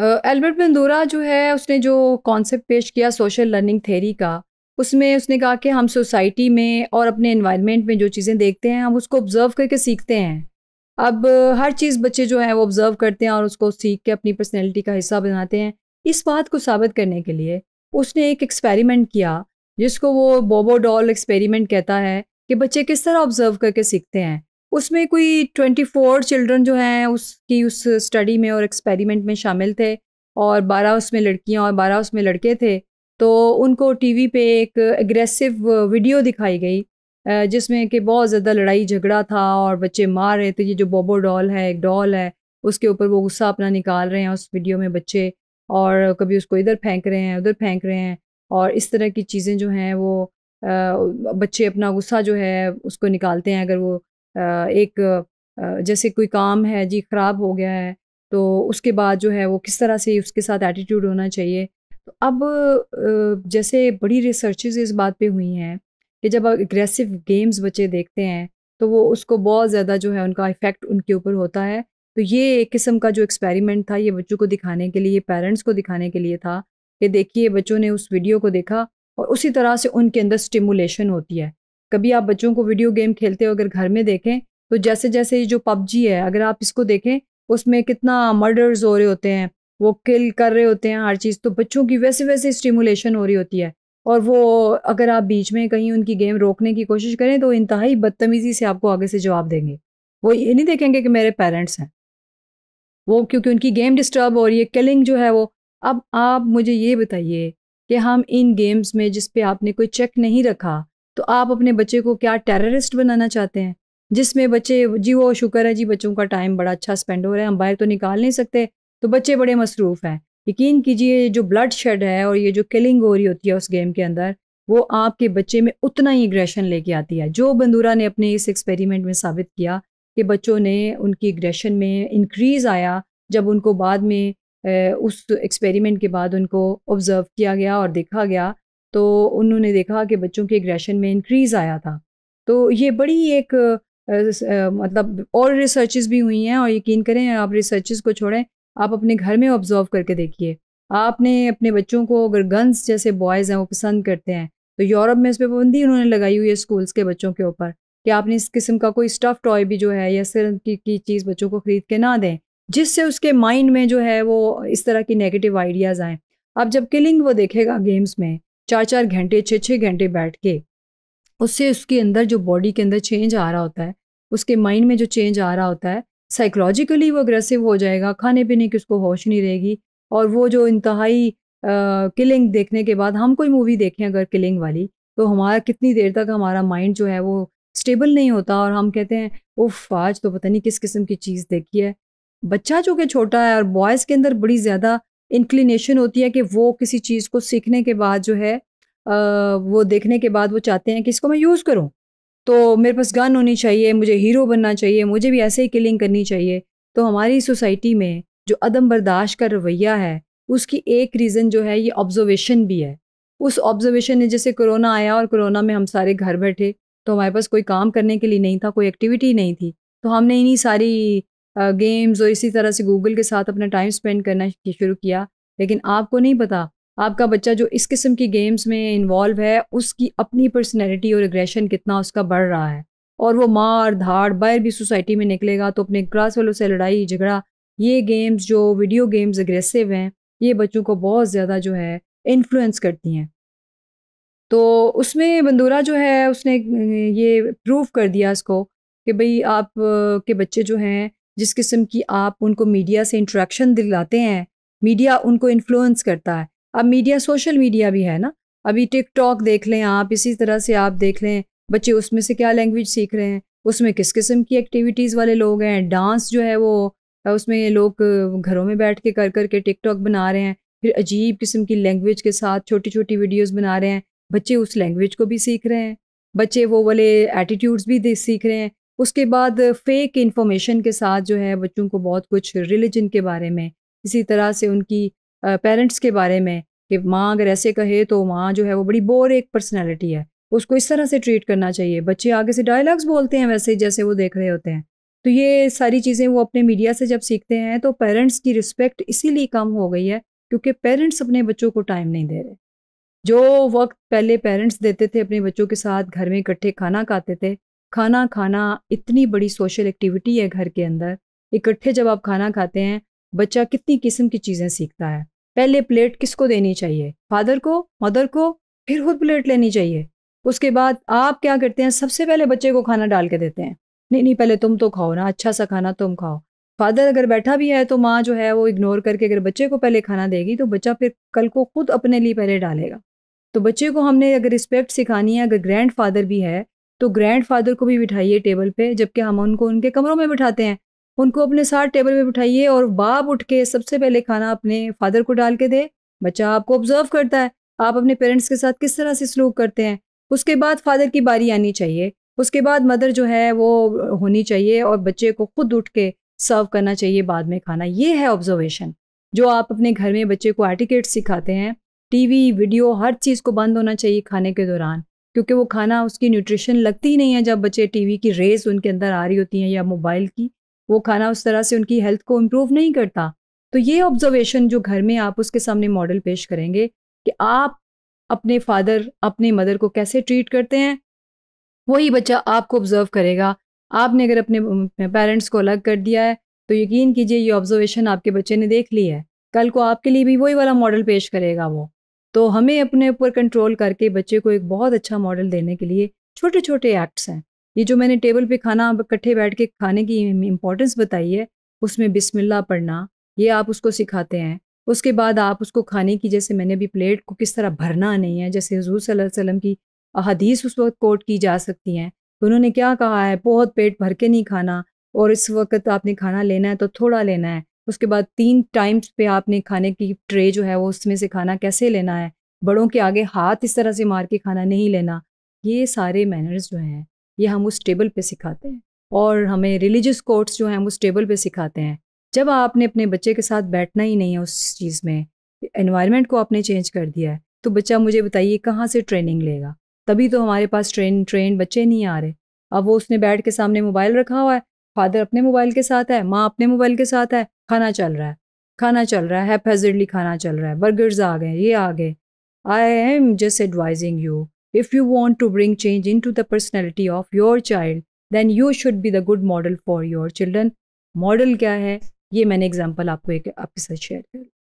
Albert बंदूरा जो है उसने जो कॉन्सेप्ट पेश किया सोशल लर्निंग थेरी का उसमें उसने कहा कि हम सोसाइटी में और अपने इन्वायरमेंट में जो चीज़ें देखते हैं हम उसको ऑब्ज़र्व करके सीखते हैं अब हर चीज़ बच्चे जो है वो ऑब्ज़र्व करते हैं और उसको सीख के अपनी पर्सनैलिटी का हिस्सा बनाते हैं इस बात को साबित करने के लिए उसने एक एक्सपेरिमेंट किया जिसको वो बोबो डॉल एक्सपेरिमेंट कहता है कि बच्चे किस तरह ऑब्ज़र्व करके सीखते हैं उसमें कोई ट्वेंटी फोर चिल्ड्रन जो हैं उसकी उस स्टडी में और एक्सपेरिमेंट में शामिल थे और बारह उसमें लड़कियां और बारह उसमें लड़के थे तो उनको टीवी पे एक एग्रेसिव वीडियो दिखाई गई जिसमें कि बहुत ज़्यादा लड़ाई झगड़ा था और बच्चे मार रहे थे ये जो बोबो डॉल है एक डॉल है उसके ऊपर वो गुस्सा अपना निकाल रहे हैं उस वीडियो में बच्चे और कभी उसको इधर फेंक रहे हैं उधर फेंक रहे हैं और इस तरह की चीज़ें जो हैं वो बच्चे अपना गुस्सा जो है उसको निकालते हैं अगर वो एक जैसे कोई काम है जी ख़राब हो गया है तो उसके बाद जो है वो किस तरह से उसके साथ एटीट्यूड होना चाहिए तो अब जैसे बड़ी रिसर्चेज इस बात पे हुई हैं कि जब एग्रेसिव गेम्स बच्चे देखते हैं तो वो उसको बहुत ज़्यादा जो है उनका इफ़ेक्ट उनके ऊपर होता है तो ये एक किस्म का जो एक्सपेरिमेंट था ये बच्चों को दिखाने के लिए पेरेंट्स को दिखाने के लिए था कि देखिए बच्चों ने उस वीडियो को देखा और उसी तरह से उनके अंदर स्टिमुलेशन होती है कभी आप बच्चों को वीडियो गेम खेलते हो अगर घर में देखें तो जैसे जैसे ये जो पबजी है अगर आप इसको देखें उसमें कितना मर्डर्स हो रहे होते हैं वो किल कर रहे होते हैं हर चीज़ तो बच्चों की वैसे वैसे स्टिमुलेशन हो रही होती है और वो अगर आप बीच में कहीं उनकी गेम रोकने की कोशिश करें तो इंतहाई बदतमीज़ी से आपको आगे से जवाब देंगे वो ये नहीं देखेंगे कि मेरे पेरेंट्स हैं वो क्योंकि उनकी गेम डिस्टर्ब हो रही है किलिंग जो है वो अब आप मुझे ये बताइए कि हम इन गेम्स में जिस पे आपने कोई चेक नहीं रखा तो आप अपने बच्चे को क्या टेररिस्ट बनाना चाहते हैं जिसमें बच्चे जी वो शुक्र है जी बच्चों का टाइम बड़ा अच्छा स्पेंड हो रहा है हम बाहर तो निकाल नहीं सकते तो बच्चे बड़े मसरूफ़ हैं यकीन कीजिए जो ब्लड शेड है और ये जो किलिंग हो रही होती है उस गेम के अंदर वो आपके बच्चे में उतना ही एग्रेशन लेके आती है जो बंदूरा ने अपने इस एक्सपेरिमेंट में साबित किया कि बच्चों ने उनकी एग्रेशन में इंक्रीज आया जब उनको बाद में उस एक्सपेरिमेंट के बाद उनको ऑब्ज़र्व किया गया और देखा गया तो उन्होंने देखा कि बच्चों के एग्रेशन में इंक्रीज़ आया था तो ये बड़ी एक मतलब और रिसर्चेस भी हुई हैं और यकीन करें आप रिसर्चेस को छोड़ें आप अपने घर में ऑब्जर्व करके देखिए आपने अपने बच्चों को अगर गन्स जैसे बॉयज़ हैं वो पसंद करते हैं तो यूरोप में इस पर पाबंदी उन्होंने लगाई हुई है स्कूल्स के बच्चों के ऊपर कि आपने इस किस्म का कोई स्टफ़ टॉय भी जो है या सिर की, की चीज़ बच्चों को ख़रीद के ना दें जिससे उसके माइंड में जो है वो इस तरह की नेगेटिव आइडियाज़ आएँ अब जब किलिंग वो देखेगा गेम्स में चार चार घंटे छः छः घंटे बैठ के उससे उसके अंदर जो बॉडी के अंदर चेंज आ रहा होता है उसके माइंड में जो चेंज आ रहा होता है साइकोलॉजिकली वो अग्रेसिव हो जाएगा खाने पीने की उसको होश नहीं रहेगी और वो जो इंतहाई किलिंग देखने के बाद हम कोई मूवी देखें अगर किलिंग वाली तो हमारा कितनी देर तक हमारा माइंड जो है वो स्टेबल नहीं होता और हम कहते हैं उफ आज तो पता नहीं किस किस्म की चीज़ देखी है बच्चा जो कि छोटा है और बॉयज़ के अंदर बड़ी ज़्यादा इंक्लिनेशन होती है कि वो किसी चीज़ को सीखने के बाद जो है वो देखने के बाद वो चाहते हैं कि इसको मैं यूज़ करूँ तो मेरे पास गन होनी चाहिए मुझे हीरो बनना चाहिए मुझे भी ऐसे ही किलिंग करनी चाहिए तो हमारी सोसाइटी में जो अदम बर्दाश्त का रवैया है उसकी एक रीज़न जो है ये ऑब्जर्वेशन भी है उस ऑब्जर्वेशन ने जैसे कोरोना आया और कोरोना में हम सारे घर बैठे तो हमारे पास कोई काम करने के लिए नहीं था कोई एक्टिविटी नहीं थी तो हमने इन्हीं सारी गेम्स और इसी तरह से गूगल के साथ अपना टाइम स्पेंड करना शुरू किया लेकिन आपको नहीं पता आपका बच्चा जो इस किस्म की गेम्स में इन्वॉल्व है उसकी अपनी पर्सनैलिटी और एग्रेशन कितना उसका बढ़ रहा है और वो मार धाड़ बाहर भी सोसाइटी में निकलेगा तो अपने क्लास वालों से लड़ाई झगड़ा ये गेम्स जो वीडियो गेम्स एग्रेसिव हैं ये बच्चों को बहुत ज़्यादा जो है इन्फ्लुएंस करती हैं तो उसमें बंदूरा जो है उसने ये प्रूव कर दिया इसको कि भाई आप के बच्चे जो हैं जिस किस्म की आप उनको मीडिया से इंट्रैक्शन दिलाते हैं मीडिया उनको इन्फ्लुएंस करता है अब मीडिया सोशल मीडिया भी है ना अभी टिकटॉक देख लें आप इसी तरह से आप देख लें बच्चे उसमें से क्या लैंग्वेज सीख रहे हैं उसमें किस किस्म की एक्टिविटीज़ वाले लोग हैं डांस जो है वो उसमें लोग घरों में बैठ के कर कर के टिकटॉक बना रहे हैं फिर अजीब किस्म की लैंग्वेज के साथ छोटी छोटी वीडियोज़ बना रहे हैं बच्चे उस लैंग्वेज को भी सीख रहे हैं बच्चे वो वाले एटीट्यूड्स भी सीख रहे हैं उसके बाद फेक इन्फॉर्मेशन के साथ जो है बच्चों को बहुत कुछ रिलीजन के बारे में इसी तरह से उनकी पेरेंट्स के बारे में कि माँ अगर ऐसे कहे तो माँ जो है वो बड़ी बोर एक पर्सनैलिटी है उसको इस तरह से ट्रीट करना चाहिए बच्चे आगे से डायलॉग्स बोलते हैं वैसे जैसे वो देख रहे होते हैं तो ये सारी चीज़ें वो अपने मीडिया से जब सीखते हैं तो पेरेंट्स की रिस्पेक्ट इसीलिए कम हो गई है क्योंकि पेरेंट्स अपने बच्चों को टाइम नहीं दे रहे जो वक्त पहले पेरेंट्स देते थे अपने बच्चों के साथ घर में इकट्ठे खाना खाते थे खाना खाना इतनी बड़ी सोशल एक्टिविटी है घर के अंदर इकट्ठे जब आप खाना खाते हैं बच्चा कितनी किस्म की चीज़ें सीखता है पहले प्लेट किसको देनी चाहिए फादर को मदर को फिर खुद प्लेट लेनी चाहिए उसके बाद आप क्या करते हैं सबसे पहले बच्चे को खाना डाल के देते हैं नहीं नहीं पहले तुम तो खाओ ना अच्छा सा खाना तुम खाओ फादर अगर बैठा भी है तो माँ जो है वो इग्नोर करके अगर बच्चे को पहले खाना देगी तो बच्चा फिर कल को खुद अपने लिए पहले डालेगा तो बच्चे को हमने अगर रिस्पेक्ट सिखानी है अगर ग्रैंड फादर भी है तो ग्रैंडफादर को भी बिठाइए टेबल पे जबकि हम उनको उनके कमरों में बिठाते हैं उनको अपने साथ टेबल पे बिठाइए और बाप उठ के सबसे पहले खाना अपने फादर को डाल के दे बच्चा आपको ऑब्जर्व करता है आप अपने पेरेंट्स के साथ किस तरह से सलूक करते हैं उसके बाद फादर की बारी आनी चाहिए उसके बाद मदर जो है वो होनी चाहिए और बच्चे को खुद उठ के सर्व करना चाहिए बाद में खाना ये है ऑब्जर्वेशन जो आप अपने घर में बच्चे को आर्टिकेट सिखाते हैं टीवी वीडियो हर चीज़ को बंद होना चाहिए खाने के दौरान क्योंकि वो खाना उसकी न्यूट्रिशन लगती ही नहीं है जब बच्चे टीवी की रेस उनके अंदर आ रही होती हैं या मोबाइल की वो खाना उस तरह से उनकी हेल्थ को इम्प्रूव नहीं करता तो ये ऑब्जर्वेशन जो घर में आप उसके सामने मॉडल पेश करेंगे कि आप अपने फादर अपने मदर को कैसे ट्रीट करते हैं वही बच्चा आपको ऑब्जर्व करेगा आपने अगर अपने पेरेंट्स को अलग कर दिया है तो यकीन कीजिए ये ऑब्जर्वेशन आपके बच्चे ने देख ली है कल को आपके लिए भी वही वाला मॉडल पेश करेगा वो तो हमें अपने ऊपर कंट्रोल करके बच्चे को एक बहुत अच्छा मॉडल देने के लिए छोटे छोटे एक्ट्स हैं ये जो मैंने टेबल पे खाना इकट्ठे बैठ के खाने की इम्पोर्टेंस बताई है उसमें बिस्मिल्लाह पढ़ना ये आप उसको सिखाते हैं उसके बाद आप उसको खाने की जैसे मैंने अभी प्लेट को किस तरह भरना नहीं है जैसे हजूर सल्लम की अदीस उस वक्त कोट की जा सकती हैं तो उन्होंने क्या कहा है बहुत पेट भर के नहीं खाना और इस वक्त आपने खाना लेना है तो थोड़ा लेना है उसके बाद तीन टाइम्स पे आपने खाने की ट्रे जो है वो उसमें से खाना कैसे लेना है बड़ों के आगे हाथ इस तरह से मार के खाना नहीं लेना ये सारे मैनर्स जो हैं ये हम उस टेबल पे सिखाते हैं और हमें रिलीजियस कोड्स जो हैं हम उस टेबल पे सिखाते हैं जब आपने अपने बच्चे के साथ बैठना ही नहीं है उस चीज़ में इन्वायरमेंट को आपने चेंज कर दिया है तो बच्चा मुझे बताइए कहाँ से ट्रेनिंग लेगा तभी तो हमारे पास ट्रेन ट्रेन बच्चे नहीं आ रहे अब वो उसने बैठ के सामने मोबाइल रखा हुआ है फादर अपने मोबाइल के साथ है माँ अपने मोबाइल के साथ है खाना चल रहा है खाना चल रहा है हेफेजडली खाना चल रहा है बर्गर्स आ गए ये आ गए I am just advising you if you want to bring change into the personality of your child then you should be the good model for your children model क्या है ये मैंने एग्जाम्पल आपको एक आपके साथ शेयर किया